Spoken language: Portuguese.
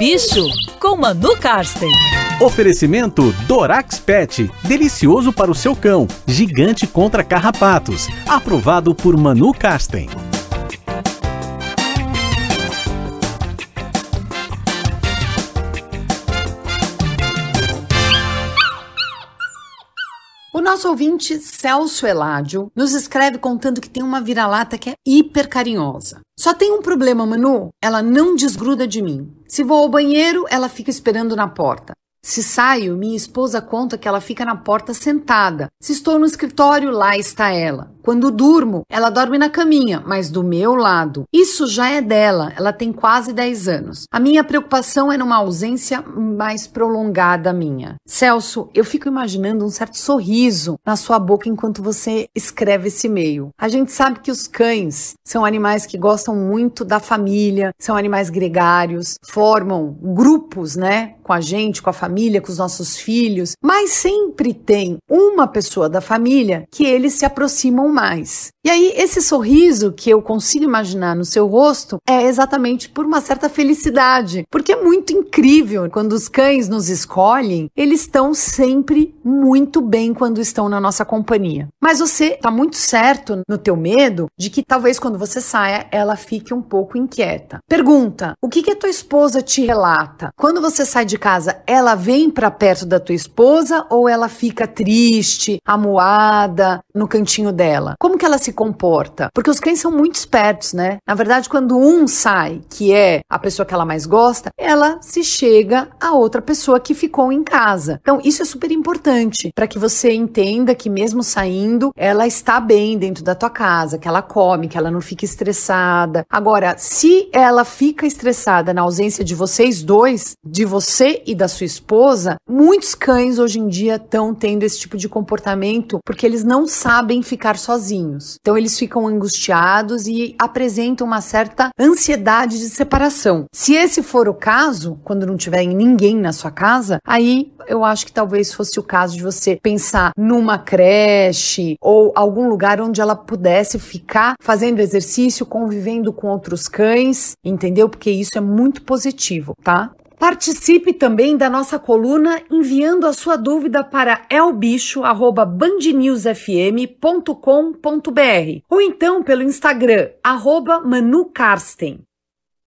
bicho com Manu Carsten. Oferecimento Dorax Pet, delicioso para o seu cão, gigante contra carrapatos, aprovado por Manu Carsten. O nosso ouvinte Celso Eládio nos escreve contando que tem uma vira-lata que é hiper carinhosa. Só tem um problema, Manu. Ela não desgruda de mim. Se vou ao banheiro, ela fica esperando na porta. Se saio, minha esposa conta que ela fica na porta sentada. Se estou no escritório, lá está ela. Quando durmo, ela dorme na caminha, mas do meu lado. Isso já é dela, ela tem quase 10 anos. A minha preocupação é numa ausência mais prolongada minha. Celso, eu fico imaginando um certo sorriso na sua boca enquanto você escreve esse e-mail. A gente sabe que os cães são animais que gostam muito da família, são animais gregários, formam grupos, né, com a gente, com a família família, com os nossos filhos, mas sempre tem uma pessoa da família que eles se aproximam mais. E aí, esse sorriso que eu consigo imaginar no seu rosto é exatamente por uma certa felicidade, porque é muito incrível quando os cães nos escolhem, eles estão sempre muito bem quando estão na nossa companhia. Mas você está muito certo no teu medo de que talvez quando você saia, ela fique um pouco inquieta. Pergunta: o que, que a tua esposa te relata? Quando você sai de casa, ela vem para perto da tua esposa ou ela fica triste, amuada, no cantinho dela? Como que ela se comporta? Porque os cães são muito espertos, né? Na verdade, quando um sai, que é a pessoa que ela mais gosta, ela se chega a outra pessoa que ficou em casa. Então, isso é super importante para que você entenda que mesmo saindo, ela está bem dentro da tua casa, que ela come, que ela não fica estressada. Agora, se ela fica estressada na ausência de vocês dois, de você e da sua esposa, esposa, muitos cães hoje em dia estão tendo esse tipo de comportamento porque eles não sabem ficar sozinhos. Então eles ficam angustiados e apresentam uma certa ansiedade de separação. Se esse for o caso, quando não tiver ninguém na sua casa, aí eu acho que talvez fosse o caso de você pensar numa creche ou algum lugar onde ela pudesse ficar fazendo exercício, convivendo com outros cães, entendeu? Porque isso é muito positivo, tá? Participe também da nossa coluna enviando a sua dúvida para elbicho@bandnewsfm.com.br ou então pelo Instagram arroba Manu Karsten.